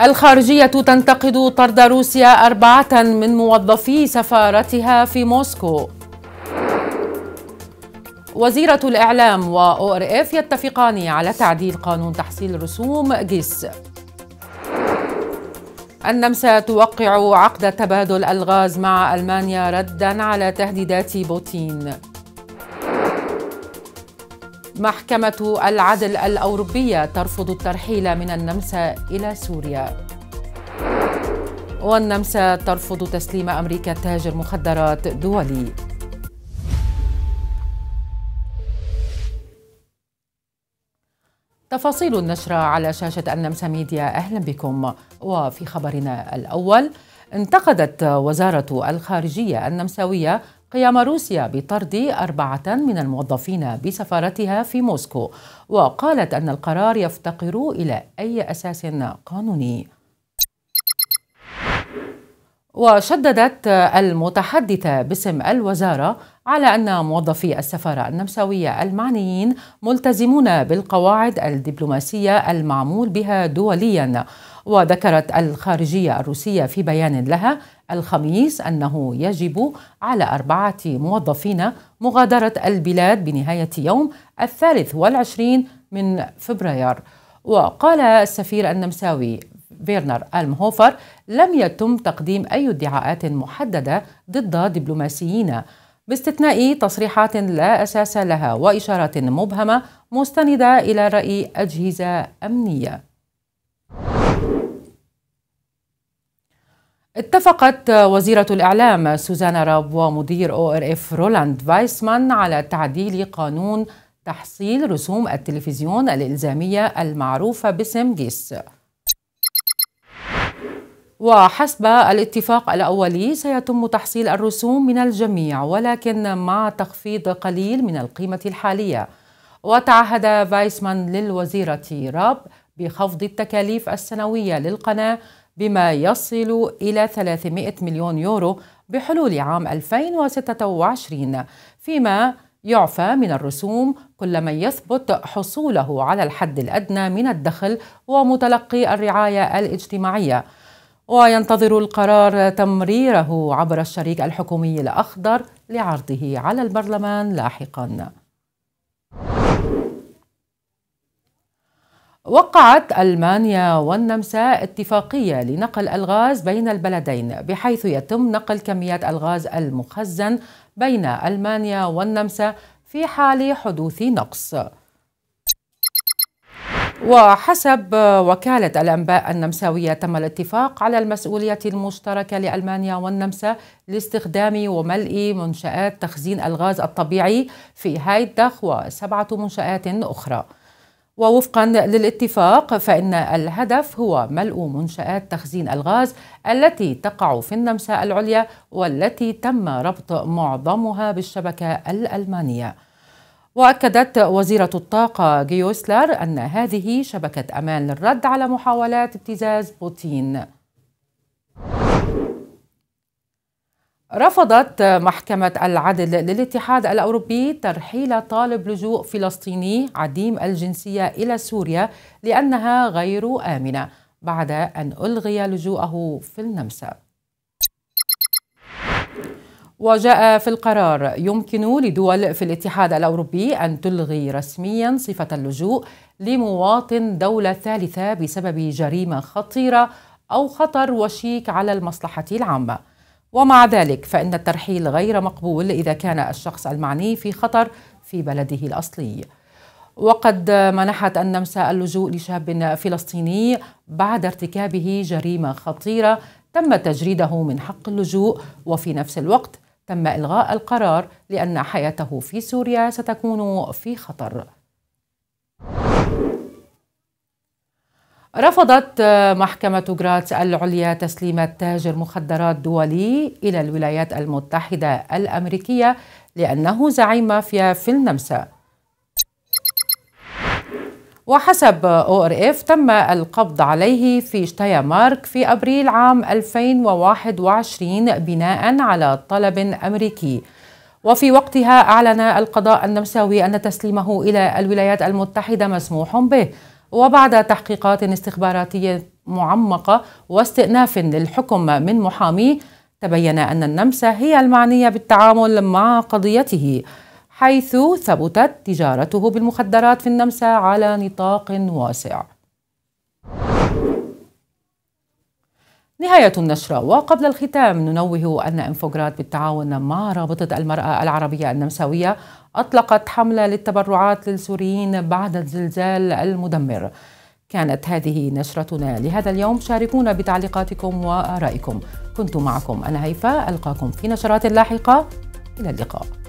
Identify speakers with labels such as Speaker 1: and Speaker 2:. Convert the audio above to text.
Speaker 1: الخارجية تنتقد طرد روسيا أربعة من موظفي سفارتها في موسكو وزيرة الإعلام إف يتفقان على تعديل قانون تحصيل رسوم جيس النمسا توقع عقد تبادل الغاز مع ألمانيا ردا على تهديدات بوتين محكمة العدل الأوروبية ترفض الترحيل من النمسا إلى سوريا والنمسا ترفض تسليم أمريكا تاجر مخدرات دولي تفاصيل النشرة على شاشة النمسا ميديا أهلا بكم وفي خبرنا الأول انتقدت وزارة الخارجية النمساوية قيام روسيا بطرد أربعة من الموظفين بسفارتها في موسكو وقالت أن القرار يفتقر إلى أي أساس قانوني وشددت المتحدثة باسم الوزارة على أن موظفي السفارة النمساوية المعنيين ملتزمون بالقواعد الدبلوماسية المعمول بها دولياً وذكرت الخارجية الروسية في بيان لها الخميس أنه يجب على أربعة موظفين مغادرة البلاد بنهاية يوم الثالث والعشرين من فبراير وقال السفير النمساوي فيرنر ألمهوفر لم يتم تقديم أي ادعاءات محددة ضد دبلوماسيين باستثناء تصريحات لا أساس لها وإشارات مبهمة مستندة إلى رأي أجهزة أمنية اتفقت وزيرة الإعلام سوزانا راب ومدير أو إر إف رولاند فايسمان على تعديل قانون تحصيل رسوم التلفزيون الإلزامية المعروفة باسم جيس وحسب الاتفاق الأولي سيتم تحصيل الرسوم من الجميع ولكن مع تخفيض قليل من القيمة الحالية وتعهد فايسمان للوزيرة راب بخفض التكاليف السنوية للقناة بما يصل إلى 300 مليون يورو بحلول عام 2026 فيما يعفى من الرسوم كل من يثبت حصوله على الحد الأدنى من الدخل ومتلقي الرعاية الاجتماعية وينتظر القرار تمريره عبر الشريك الحكومي الأخضر لعرضه على البرلمان لاحقاً وقعت ألمانيا والنمسا اتفاقية لنقل الغاز بين البلدين بحيث يتم نقل كميات الغاز المخزن بين ألمانيا والنمسا في حال حدوث نقص وحسب وكالة الأنباء النمساوية تم الاتفاق على المسؤولية المشتركة لألمانيا والنمسا لاستخدام وملء منشآت تخزين الغاز الطبيعي في هايدخ وسبعة منشآت أخرى ووفقا للاتفاق فإن الهدف هو ملء منشآت تخزين الغاز التي تقع في النمسا العليا والتي تم ربط معظمها بالشبكة الألمانية وأكدت وزيرة الطاقة جيوسلر أن هذه شبكة أمان للرد على محاولات ابتزاز بوتين رفضت محكمة العدل للاتحاد الأوروبي ترحيل طالب لجوء فلسطيني عديم الجنسية إلى سوريا لأنها غير آمنة بعد أن ألغي لجوءه في النمسا. وجاء في القرار يمكن لدول في الاتحاد الأوروبي أن تلغي رسميا صفة اللجوء لمواطن دولة ثالثة بسبب جريمة خطيرة أو خطر وشيك على المصلحة العامة. ومع ذلك فإن الترحيل غير مقبول إذا كان الشخص المعني في خطر في بلده الأصلي وقد منحت النمسا اللجوء لشاب فلسطيني بعد ارتكابه جريمه خطيره تم تجريده من حق اللجوء وفي نفس الوقت تم الغاء القرار لان حياته في سوريا ستكون في خطر رفضت آه، محكمة جراتس العليا تسليم تاجر مخدرات دولي إلى الولايات المتحدة الأمريكية لأنه زعيم مافيا في النمسا وحسب أو إر إف تم القبض عليه في شتايا مارك في أبريل عام 2021 بناء على طلب أمريكي وفي وقتها أعلن القضاء النمساوي أن تسليمه إلى الولايات المتحدة مسموح به وبعد تحقيقات استخباراتية معمقة واستئناف للحكم من محاميه تبين أن النمسا هي المعنية بالتعامل مع قضيته حيث ثبتت تجارته بالمخدرات في النمسا على نطاق واسع نهاية النشرة وقبل الختام ننوه أن إنفوجراد بالتعاون مع رابطة المرأة العربية النمساوية أطلقت حملة للتبرعات للسوريين بعد الزلزال المدمر كانت هذه نشرتنا لهذا اليوم شاركونا بتعليقاتكم وآرائكم كنت معكم أنا هيفاء ألقاكم في نشرات لاحقة إلى اللقاء